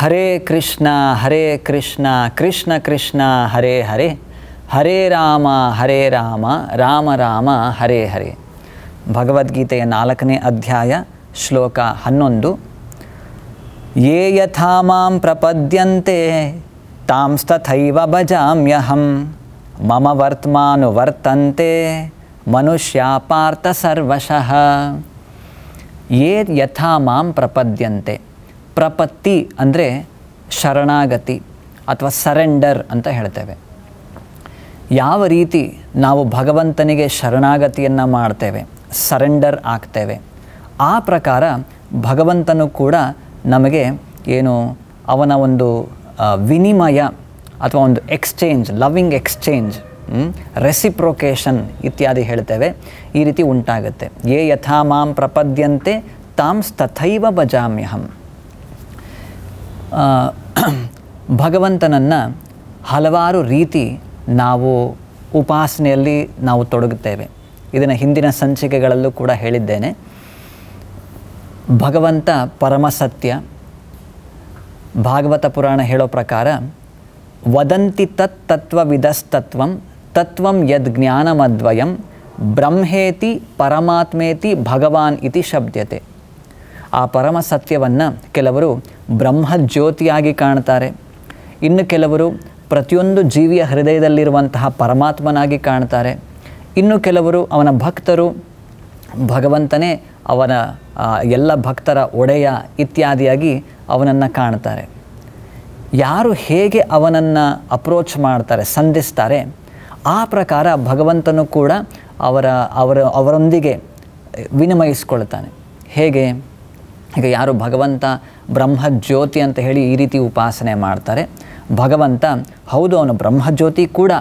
हरे कृष्णा हरे कृष्णा कृष्ण कृष्णा हरे हरे ಹರೇ ರಾಮ ಹರೇ ರಾಮ ರಾಮ ರಾಮ ಹರೇ ಹರೇ ಭಗವದ್ಗೀತೆಯ ನಾಲ್ಕನೇ ಅಧ್ಯಾಯ ಶ್ಲೋಕ ಹನ್ನೊಂದು ಯೇ ಯಥಾ ಮಾಂ ಪ್ರಪದ್ಯಂತೆ ತಾಂಸ್ತಥೈವ ಭಜಾಮ್ಯಹಂ ಮಮ ವರ್ತಮಾನು ವರ್ತಂತೆ ಮನುಷ್ಯ ಪಾರ್ಥ ಸರ್ವಶಃ ಯೇ ಯಥಾ ಮಾಂ ಪ್ರಪದ್ಯಂತೆ ಪ್ರಪತ್ತಿ ಅಂದರೆ ಶರಣಾಗತಿ ಅಥವಾ ಸರೆಂಡರ್ ಅಂತ ಹೇಳ್ತೇವೆ ಯಾವ ರೀತಿ ನಾವು ಭಗವಂತನಿಗೆ ಶರಣಾಗತಿಯನ್ನು ಮಾಡ್ತೇವೆ ಸರೆಂಡರ್ ಆಗ್ತೇವೆ ಆ ಪ್ರಕಾರ ಭಗವಂತನು ಕೂಡ ನಮಗೆ ಏನು ಅವನ ಒಂದು ವಿನಿಮಯ ಅಥವಾ ಒಂದು ಎಕ್ಸ್ಚೇಂಜ್ ಲವಿಂಗ್ ಎಕ್ಸ್ಚೇಂಜ್ ರೆಸಿಪ್ರೋಕೇಶನ್ ಇತ್ಯಾದಿ ಹೇಳ್ತೇವೆ ಈ ರೀತಿ ಉಂಟಾಗುತ್ತೆ ಯೇ ಯಥಾ ಮಾಂ ಪ್ರಪದ್ಯಂತೆ ತಾಂ ತಥೈವ ಭಜಾಮ್ಯಹಂ ಭಗವಂತನನ್ನು ಹಲವಾರು ರೀತಿ ನಾವು ಉಪಾಸನೆಯಲ್ಲಿ ನಾವು ತೊಡಗುತ್ತೇವೆ ಇದನ್ನು ಹಿಂದಿನ ಸಂಚಿಕೆಗಳಲ್ಲೂ ಕೂಡ ಹೇಳಿದ್ದೇನೆ ಭಗವಂತ ಪರಮಸತ್ಯ ಭಾಗವತ ಪುರಾಣ ಹೇಳೋ ಪ್ರಕಾರ ವದಂತಿ ತತ್ ತತ್ವವಿದಸ್ತತ್ವಂ ತತ್ವಂ ಯದ್ ಜ್ಞಾನಮದ್ವಯಂ ಬ್ರಹ್ಮೇತಿ ಪರಮಾತ್ಮೇತಿ ಭಗವಾನ್ ಇತಿ ಶಬ್ದತೆ ಆ ಪರಮ ಸತ್ಯವನ್ನು ಕೆಲವರು ಬ್ರಹ್ಮಜ್ಯೋತಿಯಾಗಿ ಕಾಣ್ತಾರೆ ಇನ್ನು ಕೆಲವರು ಪ್ರತಿಯೊಂದು ಜೀವಿಯ ಹೃದಯದಲ್ಲಿರುವಂತಹ ಪರಮಾತ್ಮನಾಗಿ ಕಾಣ್ತಾರೆ ಇನ್ನು ಕೆಲವರು ಅವನ ಭಕ್ತರು ಭಗವಂತನೇ ಅವನ ಎಲ್ಲ ಭಕ್ತರ ಒಡೆಯ ಇತ್ಯಾದಿಯಾಗಿ ಅವನನ್ನು ಕಾಣ್ತಾರೆ ಯಾರು ಹೇಗೆ ಅವನನ್ನು ಅಪ್ರೋಚ್ ಮಾಡ್ತಾರೆ ಸಂಧಿಸ್ತಾರೆ ಆ ಪ್ರಕಾರ ಭಗವಂತನು ಕೂಡ ಅವರ ಅವರ ಅವರೊಂದಿಗೆ ವಿನಿಮಯಿಸ್ಕೊಳ್ತಾನೆ ಹೇಗೆ ಈಗ ಯಾರು ಭಗವಂತ ಬ್ರಹ್ಮಜ್ಯೋತಿ ಅಂತ ಹೇಳಿ ಈ ರೀತಿ ಉಪಾಸನೆ ಮಾಡ್ತಾರೆ ಭಗವಂತ ಹೌದು ಅವನು ಬ್ರಹ್ಮಜ್ಯೋತಿ ಕೂಡ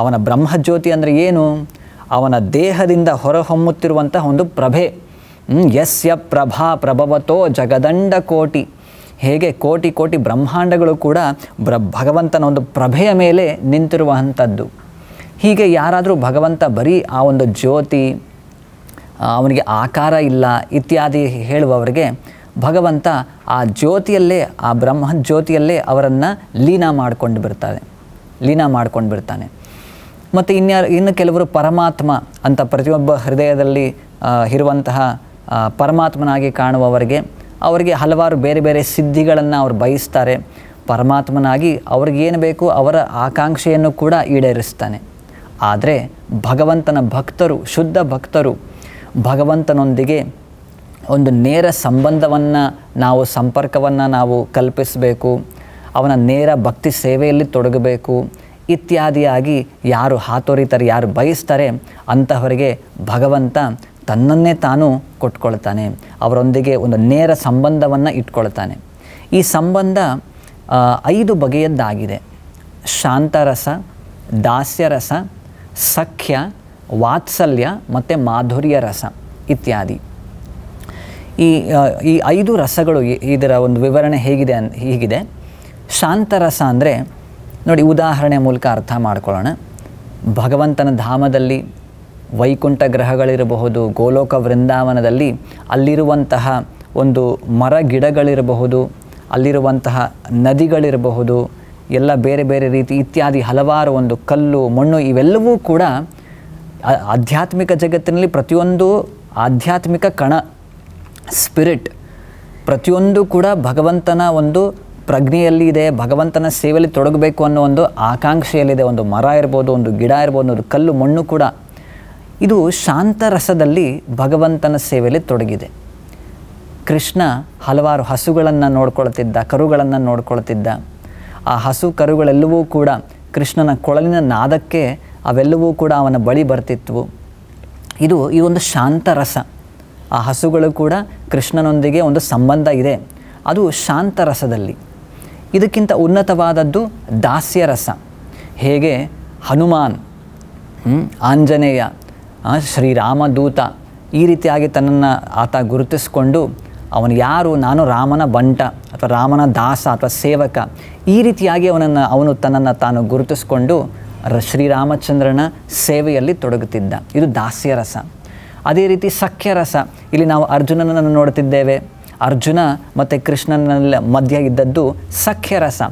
ಅವನ ಬ್ರಹ್ಮಜ್ಯೋತಿ ಅಂದರೆ ಏನು ಅವನ ದೇಹದಿಂದ ಹೊರಹೊಮ್ಮುತ್ತಿರುವಂಥ ಒಂದು ಪ್ರಭೆ ಯಸ್ಯ ಪ್ರಭಾ ಪ್ರಭವತೋ ಜಗದಂಡ ಕೋಟಿ ಹೇಗೆ ಕೋಟಿ ಕೋಟಿ ಬ್ರಹ್ಮಾಂಡಗಳು ಕೂಡ ಬ್ರ ಭಗವಂತನ ಒಂದು ಪ್ರಭೆಯ ಮೇಲೆ ನಿಂತಿರುವಂಥದ್ದು ಹೀಗೆ ಯಾರಾದರೂ ಭಗವಂತ ಬರೀ ಆ ಒಂದು ಜ್ಯೋತಿ ಅವನಿಗೆ ಆಕಾರ ಇಲ್ಲ ಇತ್ಯಾದಿ ಹೇಳುವವರಿಗೆ ಭಗವಂತ ಆ ಜ್ಯೋತಿಯಲ್ಲೇ ಆ ಬ್ರಹ್ಮ ಜ್ಯೋತಿಯಲ್ಲೇ ಅವರನ್ನು ಲೀನ ಮಾಡಿಕೊಂಡು ಬಿಡ್ತಾನೆ ಲೀನ ಮಾಡ್ಕೊಂಡು ಬಿಡ್ತಾನೆ ಮತ್ತು ಇನ್ಯಾರು ಇನ್ನು ಕೆಲವರು ಪರಮಾತ್ಮ ಅಂತ ಪ್ರತಿಯೊಬ್ಬ ಹೃದಯದಲ್ಲಿ ಇರುವಂತಹ ಪರಮಾತ್ಮನಾಗಿ ಕಾಣುವವರಿಗೆ ಅವರಿಗೆ ಹಲವಾರು ಬೇರೆ ಬೇರೆ ಸಿದ್ಧಿಗಳನ್ನು ಅವ್ರು ಬಯಸ್ತಾರೆ ಪರಮಾತ್ಮನಾಗಿ ಅವ್ರಿಗೇನು ಬೇಕು ಅವರ ಆಕಾಂಕ್ಷೆಯನ್ನು ಕೂಡ ಈಡೇರಿಸ್ತಾನೆ ಆದರೆ ಭಗವಂತನ ಭಕ್ತರು ಶುದ್ಧ ಭಕ್ತರು ಭಗವಂತನೊಂದಿಗೆ ಒಂದು ನೇರ ಸಂಬಂಧವನ್ನು ನಾವು ಸಂಪರ್ಕವನ್ನು ನಾವು ಕಲ್ಪಿಸಬೇಕು ಅವನ ನೇರ ಭಕ್ತಿ ಸೇವೆಯಲ್ಲಿ ತೊಡಗಬೇಕು ಇತ್ಯಾದಿಯಾಗಿ ಯಾರು ಹಾತೊರಿತಾರೆ ಯಾರು ಬಯಸ್ತಾರೆ ಅಂತಹವರಿಗೆ ಭಗವಂತ ತನ್ನನ್ನೇ ತಾನು ಕೊಟ್ಕೊಳ್ತಾನೆ ಅವರೊಂದಿಗೆ ಒಂದು ನೇರ ಸಂಬಂಧವನ್ನು ಇಟ್ಕೊಳ್ತಾನೆ ಈ ಸಂಬಂಧ ಐದು ಬಗೆಯದ್ದಾಗಿದೆ ಶಾಂತರಸ ದಾಸ್ಯರಸ ಸಖ್ಯ ವಾತ್ಸಲ್ಯ ಮತ್ತು ಮಾಧುರ್ಯ ರಸ ಇತ್ಯಾದಿ ಈ ಈ ಐದು ರಸಗಳು ಇದರ ಒಂದು ವಿವರಣೆ ಹೇಗಿದೆ ಅನ್ ಹೀಗಿದೆ ಶಾಂತರಸ ಅಂದರೆ ನೋಡಿ ಉದಾಹರಣೆ ಮೂಲಕ ಅರ್ಥ ಮಾಡ್ಕೊಳ್ಳೋಣ ಭಗವಂತನ ಧಾಮದಲ್ಲಿ ವೈಕುಂಠ ಗ್ರಹಗಳಿರಬಹುದು ಗೋಲೋಕ ವೃಂದಾವನದಲ್ಲಿ ಅಲ್ಲಿರುವಂತಹ ಒಂದು ಮರ ಗಿಡಗಳಿರಬಹುದು ಅಲ್ಲಿರುವಂತಹ ನದಿಗಳಿರಬಹುದು ಎಲ್ಲ ಬೇರೆ ಬೇರೆ ರೀತಿ ಇತ್ಯಾದಿ ಹಲವಾರು ಒಂದು ಕಲ್ಲು ಮಣ್ಣು ಇವೆಲ್ಲವೂ ಕೂಡ ಆಧ್ಯಾತ್ಮಿಕ ಜಗತ್ತಿನಲ್ಲಿ ಪ್ರತಿಯೊಂದು ಆಧ್ಯಾತ್ಮಿಕ ಕಣ ಸ್ಪಿರಿಟ್ ಪ್ರತಿಯೊಂದು ಕೂಡ ಭಗವಂತನ ಒಂದು ಪ್ರಜ್ಞೆಯಲ್ಲಿ ಇದೆ ಭಗವಂತನ ಸೇವೆಯಲ್ಲಿ ತೊಡಗಬೇಕು ಅನ್ನೋ ಒಂದು ಆಕಾಂಕ್ಷೆಯಲ್ಲಿದೆ ಒಂದು ಮರ ಇರ್ಬೋದು ಒಂದು ಗಿಡ ಇರ್ಬೋದು ಒಂದು ಕಲ್ಲು ಮಣ್ಣು ಕೂಡ ಇದು ಶಾಂತ ರಸದಲ್ಲಿ ಭಗವಂತನ ಸೇವೆಯಲ್ಲಿ ತೊಡಗಿದೆ ಕೃಷ್ಣ ಹಲವಾರು ಹಸುಗಳನ್ನು ನೋಡ್ಕೊಳ್ತಿದ್ದ ಕರುಗಳನ್ನು ನೋಡ್ಕೊಳ್ತಿದ್ದ ಆ ಹಸು ಕರುಗಳೆಲ್ಲವೂ ಕೂಡ ಕೃಷ್ಣನ ಕೊಳಲಿನ ನಾದಕ್ಕೆ ಅವೆಲ್ಲವೂ ಕೂಡ ಅವನ ಬಳಿ ಬರ್ತಿತ್ತು ಇದು ಈ ಒಂದು ಶಾಂತ ರಸ ಆ ಹಸುಗಳು ಕೂಡ ಕೃಷ್ಣನೊಂದಿಗೆ ಒಂದು ಸಂಬಂಧ ಇದೆ ಅದು ಶಾಂತ ರಸದಲ್ಲಿ ಇದಕ್ಕಿಂತ ಉನ್ನತವಾದದ್ದು ದಾಸ್ಯ ರಸ ಹೇಗೆ ಹನುಮಾನ್ ಆಂಜನೇಯ ಶ್ರೀರಾಮದೂತ ಈ ರೀತಿಯಾಗಿ ತನ್ನನ್ನು ಆತ ಗುರುತಿಸಿಕೊಂಡು ಅವನು ಯಾರು ನಾನು ರಾಮನ ಬಂಟ ಅಥವಾ ರಾಮನ ದಾಸ ಅಥವಾ ಸೇವಕ ಈ ರೀತಿಯಾಗಿ ಅವನನ್ನು ಅವನು ತನ್ನನ್ನು ತಾನು ಗುರುತಿಸಿಕೊಂಡು ಶ್ರೀರಾಮಚಂದ್ರನ ಸೇವೆಯಲ್ಲಿ ತೊಡಗುತ್ತಿದ್ದ ಇದು ದಾಸ್ಯ ರಸ ಅದೇ ರೀತಿ ಸಖ್ಯ ರಸ ಇಲ್ಲಿ ನಾವು ಅರ್ಜುನನನ್ನು ನೋಡ್ತಿದ್ದೇವೆ ಅರ್ಜುನ ಮತ್ತು ಕೃಷ್ಣನಲ್ಲಿ ಮಧ್ಯ ಇದ್ದದ್ದು ಸಖ್ಯ ರಸ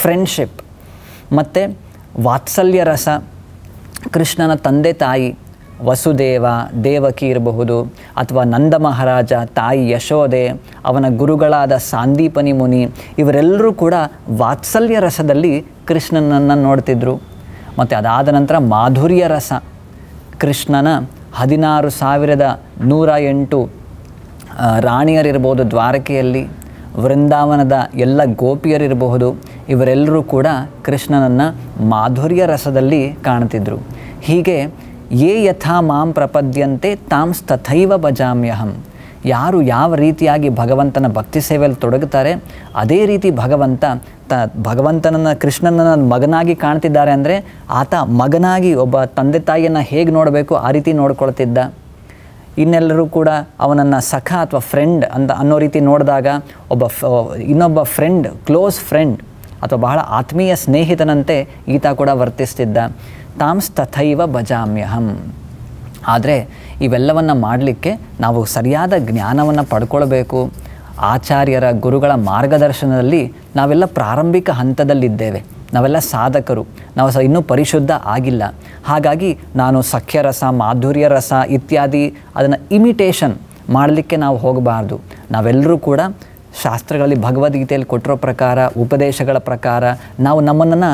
ಫ್ರೆಂಡ್ಶಿಪ್ ಮತ್ತು ವಾತ್ಸಲ್ಯ ರಸ ಕೃಷ್ಣನ ತಂದೆ ತಾಯಿ ವಸುದೇವ ದೇವಕಿ ಇರಬಹುದು ಅಥವಾ ನಂದ ಮಹಾರಾಜ ತಾಯಿ ಯಶೋದೆ ಅವನ ಗುರುಗಳಾದ ಸಾಂದೀಪನಿ ಮುನಿ ಇವರೆಲ್ಲರೂ ಕೂಡ ವಾತ್ಸಲ್ಯ ರಸದಲ್ಲಿ ಕೃಷ್ಣನನ್ನು ನೋಡ್ತಿದ್ರು ಮತ್ತು ಅದಾದ ನಂತರ ಮಾಧುರ್ಯ ರಸ ಕೃಷ್ಣನ ಹದಿನಾರು ಸಾವಿರದ ನೂರ ಎಂಟು ರಾಣಿಯರಿರ್ಬೋದು ದ್ವಾರಕೆಯಲ್ಲಿ ವೃಂದಾವನದ ಎಲ್ಲ ಗೋಪಿಯರಿರಬಹುದು ಇವರೆಲ್ಲರೂ ಕೂಡ ಕೃಷ್ಣನನ್ನು ಮಾಧುರ್ಯ ರಸದಲ್ಲಿ ಕಾಣ್ತಿದ್ರು ಹೀಗೆ ಯೇ ಯಥಾ ಮಾಂ ಪ್ರಪದ್ಯಂತೆ ತಾಂಸ್ತಥೈವ ಭಜಾಮ್ಯಹಂ ಯಾರು ಯಾವ ರೀತಿಯಾಗಿ ಭಗವಂತನ ಭಕ್ತಿ ಸೇವೆಯಲ್ಲಿ ತೊಡಗುತ್ತಾರೆ ಅದೇ ರೀತಿ ಭಗವಂತ ತ ಭಗವಂತನನ್ನು ಕೃಷ್ಣನನ್ನು ಮಗನಾಗಿ ಕಾಣ್ತಿದ್ದಾರೆ ಅಂದರೆ ಆತ ಮಗನಾಗಿ ಒಬ್ಬ ತಂದೆ ತಾಯಿಯನ್ನು ಹೇಗೆ ನೋಡಬೇಕು ಆ ರೀತಿ ನೋಡ್ಕೊಳ್ತಿದ್ದ ಇನ್ನೆಲ್ಲರೂ ಕೂಡ ಅವನನ್ನು ಸಖ ಅಥವಾ ಫ್ರೆಂಡ್ ಅಂತ ಅನ್ನೋ ರೀತಿ ನೋಡಿದಾಗ ಒಬ್ಬ ಇನ್ನೊಬ್ಬ ಫ್ರೆಂಡ್ ಕ್ಲೋಸ್ ಫ್ರೆಂಡ್ ಅಥವಾ ಬಹಳ ಆತ್ಮೀಯ ಸ್ನೇಹಿತನಂತೆ ಈತ ಕೂಡ ವರ್ತಿಸ್ತಿದ್ದ ತಾಂಸ್ ತಥೈವ ಭಜಾಮ್ಯಹಂ ಆದರೆ ಇವೆಲ್ಲವನ್ನು ಮಾಡಲಿಕ್ಕೆ ನಾವು ಸರಿಯಾದ ಜ್ಞಾನವನ್ನು ಪಡ್ಕೊಳ್ಬೇಕು ಆಚಾರ್ಯರ ಗುರುಗಳ ಮಾರ್ಗದರ್ಶನದಲ್ಲಿ ನಾವೆಲ್ಲ ಪ್ರಾರಂಭಿಕ ಹಂತದಲ್ಲಿದ್ದೇವೆ ನಾವೆಲ್ಲ ಸಾಧಕರು ನಾವು ಸಹ ಇನ್ನೂ ಪರಿಶುದ್ಧ ಆಗಿಲ್ಲ ಹಾಗಾಗಿ ನಾನು ಸಖ್ಯರಸ ಮಾಧುರ್ಯ ರಸ ಇತ್ಯಾದಿ ಅದನ್ನು ಇಮಿಟೇಷನ್ ಮಾಡಲಿಕ್ಕೆ ನಾವು ಹೋಗಬಾರ್ದು ನಾವೆಲ್ಲರೂ ಕೂಡ ಶಾಸ್ತ್ರಗಳಲ್ಲಿ ಭಗವದ್ಗೀತೆಯಲ್ಲಿ ಕೊಟ್ಟಿರೋ ಪ್ರಕಾರ ಉಪದೇಶಗಳ ಪ್ರಕಾರ ನಾವು ನಮ್ಮನ್ನು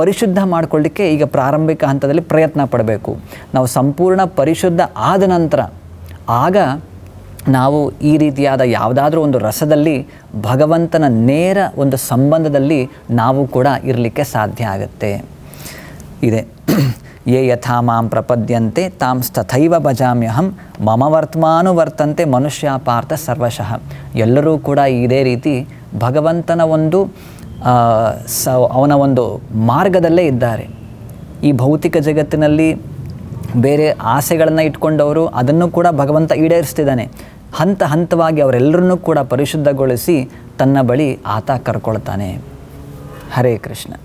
ಪರಿಶುದ್ಧ ಮಾಡಿಕೊಳ್ಳಿಕ್ಕೆ ಈಗ ಪ್ರಾರಂಭಿಕ ಹಂತದಲ್ಲಿ ಪ್ರಯತ್ನ ಪಡಬೇಕು ನಾವು ಸಂಪೂರ್ಣ ಪರಿಶುದ್ಧ ಆದ ನಂತರ ಆಗ ನಾವು ಈ ರೀತಿಯಾದ ಯಾವುದಾದ್ರೂ ಒಂದು ರಸದಲ್ಲಿ ಭಗವಂತನ ನೇರ ಒಂದು ಸಂಬಂಧದಲ್ಲಿ ನಾವು ಕೂಡ ಇರಲಿಕ್ಕೆ ಸಾಧ್ಯ ಆಗುತ್ತೆ ಇದೆ ಯೇ ಯಥಾ ಮಾಂ ಪ್ರಪದ್ಯಂತೆ ತಾಂ ತಥೈವ ಭಜಾಮ್ಯಹಂ ಮಮ ವರ್ತಂತೆ ಮನುಷ್ಯ ಪಾರ್ಥ ಸರ್ವಶಃ ಎಲ್ಲರೂ ಕೂಡ ಇದೇ ರೀತಿ ಭಗವಂತನ ಒಂದು ಸ ಅವನ ಒಂದು ಮಾರ್ಗದಲ್ಲೇ ಇದ್ದಾರೆ ಈ ಭೌತಿಕ ಜಗತ್ತಿನಲ್ಲಿ ಬೇರೆ ಆಸೆಗಳನ್ನು ಇಟ್ಕೊಂಡವರು ಅದನ್ನು ಕೂಡ ಭಗವಂತ ಈಡೇರಿಸ್ತಿದ್ದಾನೆ ಹಂತ ಹಂತವಾಗಿ ಅವರೆಲ್ಲರನ್ನೂ ಕೂಡ ಪರಿಶುದ್ಧಗೊಳಿಸಿ ತನ್ನ ಬಳಿ ಆತ ಕರ್ಕೊಳ್ತಾನೆ ಹರೇ ಕೃಷ್ಣ